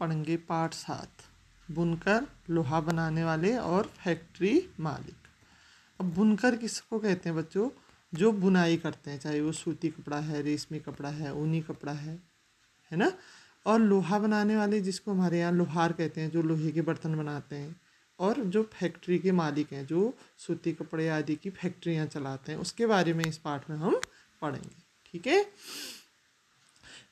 पढ़ेंगे पार्ट सात बुनकर लोहा बनाने वाले और फैक्ट्री मालिक अब बुनकर किसको कहते हैं बच्चों जो बुनाई करते हैं चाहे वो सूती कपड़ा है रेशमी कपड़ा है ऊनी कपड़ा है है ना और लोहा बनाने वाले जिसको हमारे यहाँ लोहार कहते हैं जो लोहे के बर्तन बनाते हैं और जो फैक्ट्री के मालिक हैं जो सूती कपड़े आदि की फैक्ट्रियाँ चलाते हैं उसके बारे में इस पाठ में हम पढ़ेंगे ठीक है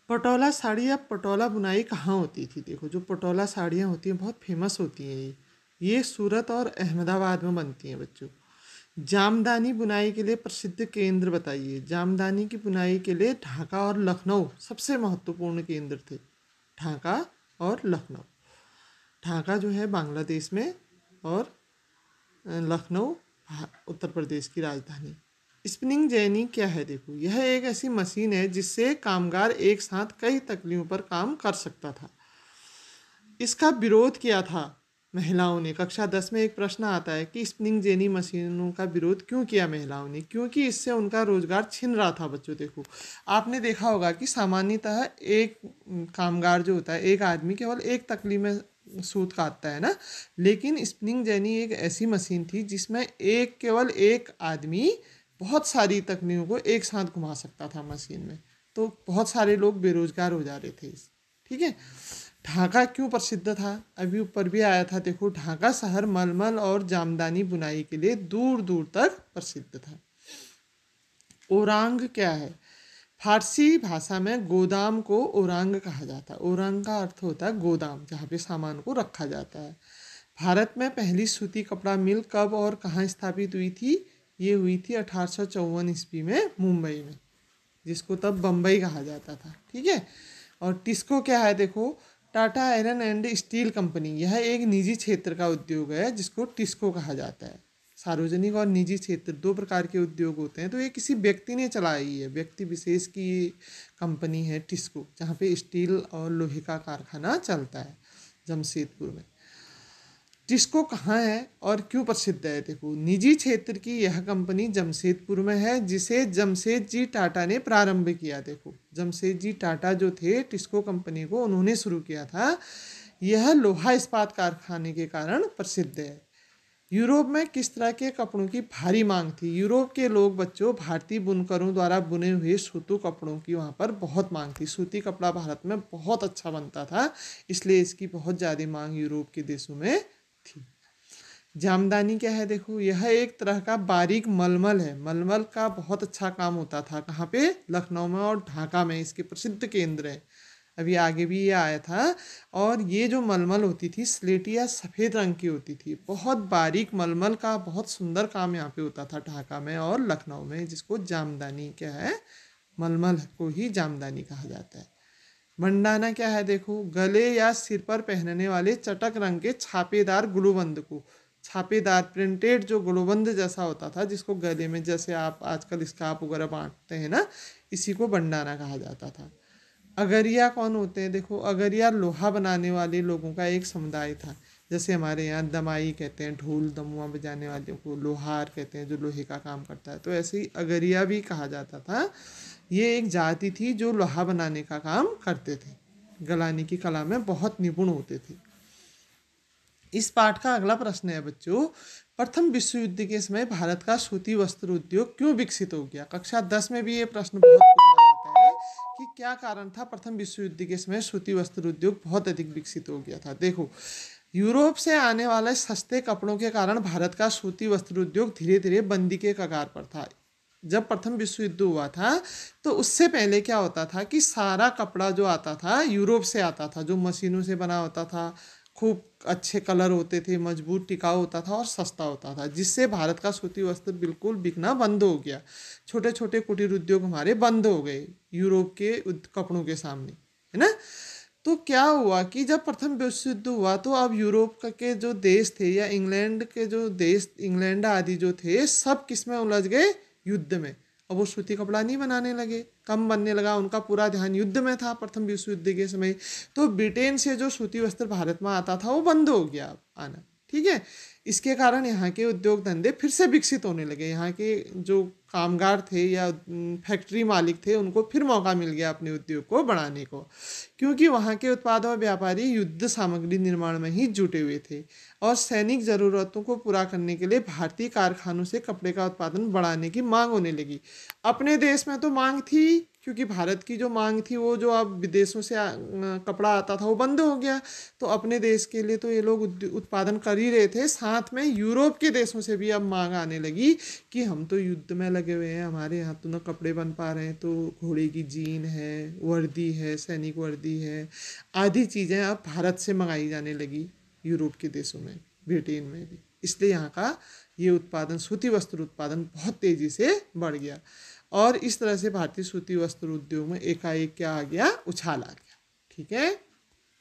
पटोला साड़ी या पटोला बुनाई कहाँ होती थी देखो जो पटोला साड़ियाँ होती हैं बहुत फेमस होती हैं ये ये सूरत और अहमदाबाद में बनती हैं बच्चों जामदानी बुनाई के लिए प्रसिद्ध केंद्र बताइए जामदानी की बुनाई के लिए ढाका और लखनऊ सबसे महत्वपूर्ण केंद्र थे ढाका और लखनऊ ढाका जो है बांग्लादेश में और लखनऊ उत्तर प्रदेश की राजधानी स्पिनिंग जैनी क्या है देखो यह एक ऐसी मशीन है जिससे कामगार एक साथ कई तकलियों पर काम कर सकता था इसका विरोध किया था महिलाओं ने कक्षा दस में एक प्रश्न आता है कि स्पिनिंग जेनी मशीनों का विरोध क्यों किया महिलाओं ने क्योंकि इससे उनका रोजगार छिन रहा था बच्चों देखो आपने देखा होगा कि सामान्यतः एक कामगार जो होता है एक आदमी केवल एक तकली में सूत काटता है ना लेकिन स्पिनिंग जैनी एक ऐसी मशीन थी जिसमें एक केवल एक आदमी बहुत सारी तकनीकों को एक साथ घुमा सकता था मशीन में तो बहुत सारे लोग बेरोजगार हो जा रहे थे ठीक है ढाका क्यों प्रसिद्ध था अभी ऊपर भी आया था देखो ढाका शहर मलमल और जामदानी बुनाई के लिए दूर दूर तक प्रसिद्ध था ओरांग क्या है फारसी भाषा में गोदाम को ओरांग कहा जाता है ओरांग का अर्थ होता है गोदाम जहाँ पे सामान को रखा जाता है भारत में पहली सूती कपड़ा मिल कब और कहाँ स्थापित हुई थी ये हुई थी अठारह सौ चौवन ईस्वी में मुंबई में जिसको तब बम्बई कहा जाता था ठीक है और टिस्को क्या है देखो Tata iron and steel company यह एक निजी क्षेत्र का उद्योग है जिसको टिस्को कहा जाता है सार्वजनिक और निजी क्षेत्र दो प्रकार के उद्योग होते हैं तो ये किसी व्यक्ति ने चलाई है व्यक्ति विशेष की कंपनी है टिस्को जहाँ पे स्टील और लोहे का कारखाना चलता है जमशेदपुर में टिस्को कहाँ है और क्यों प्रसिद्ध है देखो निजी क्षेत्र की यह कंपनी जमशेदपुर में है जिसे जमशेद जी टाटा ने प्रारंभ किया देखो जमशेद जी टाटा जो थे टिस्को कंपनी को उन्होंने शुरू किया था यह लोहा इस्पात कारखाने के कारण प्रसिद्ध है यूरोप में किस तरह के कपड़ों की भारी मांग थी यूरोप के लोग बच्चों भारतीय बुनकरों द्वारा बुने हुए सूतू कपड़ों की वहाँ पर बहुत मांग थी सूती कपड़ा भारत में बहुत अच्छा बनता था इसलिए इसकी बहुत ज़्यादा मांग यूरोप के देशों में थी जामदानी क्या है देखो यह एक तरह का बारीक मलमल है मलमल का बहुत अच्छा काम होता था कहाँ पे लखनऊ में और ढाका में इसके प्रसिद्ध केंद्र है अभी आगे भी ये आया था और ये जो मलमल होती थी स्लेटी या सफ़ेद रंग की होती थी बहुत बारीक मलमल का बहुत सुंदर काम यहाँ पे होता था ढाका में और लखनऊ में जिसको जामदानी क्या है मलमल को ही जामदानी कहा जाता है मंडाना क्या है देखो गले या सिर पर पहनने वाले चटक रंग के छापेदार गुलूबंद को छापेदार प्रिंटेड जो गुलूबंद जैसा होता था जिसको गले में जैसे आप आजकल स्काप वगैरह बांटते हैं ना इसी को बंडाना कहा जाता था अगरिया कौन होते हैं देखो अगरिया लोहा बनाने वाले लोगों का एक समुदाय था जैसे हमारे यहाँ दमाई कहते हैं ढोल दमुआ बजाने वाले को लोहार कहते हैं जो लोहे का काम करता है तो ऐसे ही अगरिया भी कहा जाता था ये एक जाति थी जो लोहा बनाने का काम करते थे गलाने की कला में बहुत निपुण होते थे इस पाठ का अगला प्रश्न है बच्चों प्रथम विश्व युद्ध के समय भारत का सूती वस्त्र उद्योग क्यों विकसित हो गया कक्षा दस में भी ये प्रश्न बहुत है कि क्या कारण था प्रथम विश्व युद्ध के समय सूती वस्त्र उद्योग बहुत अधिक विकसित हो गया था देखो यूरोप से आने वाले सस्ते कपड़ों के कारण भारत का सूती वस्त्र उद्योग धीरे धीरे बंदी के कगार पर था जब प्रथम विश्व युद्ध हुआ था तो उससे पहले क्या होता था कि सारा कपड़ा जो आता था यूरोप से आता था जो मशीनों से बना होता था खूब अच्छे कलर होते थे मजबूत टिकाऊ होता था और सस्ता होता था जिससे भारत का सूती वस्त्र बिल्कुल बिकना बंद हो गया छोटे छोटे कुटीर उद्योग हमारे बंद हो गए यूरोप के कपड़ों के सामने है ना तो क्या हुआ कि जब प्रथम विश्व युद्ध हुआ तो अब यूरोप के जो देश थे या इंग्लैंड के जो देश इंग्लैंड आदि जो थे सब किस में उलझ गए युद्ध में अब वो सूती कपड़ा नहीं बनाने लगे कम बनने लगा उनका पूरा ध्यान युद्ध में था प्रथम विश्व युद्ध के समय तो ब्रिटेन से जो सूती वस्त्र भारत में आता था वो बंद हो गया आना ठीक है इसके कारण यहाँ के उद्योग धंधे फिर से विकसित होने लगे यहाँ के जो कामगार थे या फैक्ट्री मालिक थे उनको फिर मौका मिल गया अपने उद्योग को बढ़ाने को क्योंकि वहाँ के उत्पाद और व्यापारी युद्ध सामग्री निर्माण में ही जुटे हुए थे और सैनिक ज़रूरतों को पूरा करने के लिए भारतीय कारखानों से कपड़े का उत्पादन बढ़ाने की मांग होने लगी अपने देश में तो मांग थी क्योंकि भारत की जो मांग थी वो जो अब विदेशों से कपड़ा आता था वो बंद हो गया तो अपने देश के लिए तो ये लोग उत्पादन कर ही रहे थे साथ साथ में यूरोप के देशों से भी अब मांग आने लगी कि हम तो युद्ध में लगे हुए हैं हमारे यहाँ तो ना कपड़े बन पा रहे हैं तो घोड़े की जीन है वर्दी है सैनिक वर्दी है आदि चीज़ें अब भारत से मंगाई जाने लगी यूरोप के देशों में ब्रिटेन में भी इसलिए यहाँ का ये उत्पादन सूती वस्त्र उत्पादन बहुत तेज़ी से बढ़ गया और इस तरह से भारतीय सूती वस्त्र उद्योग में एकाएक क्या आ गया उछाल आ गया ठीक है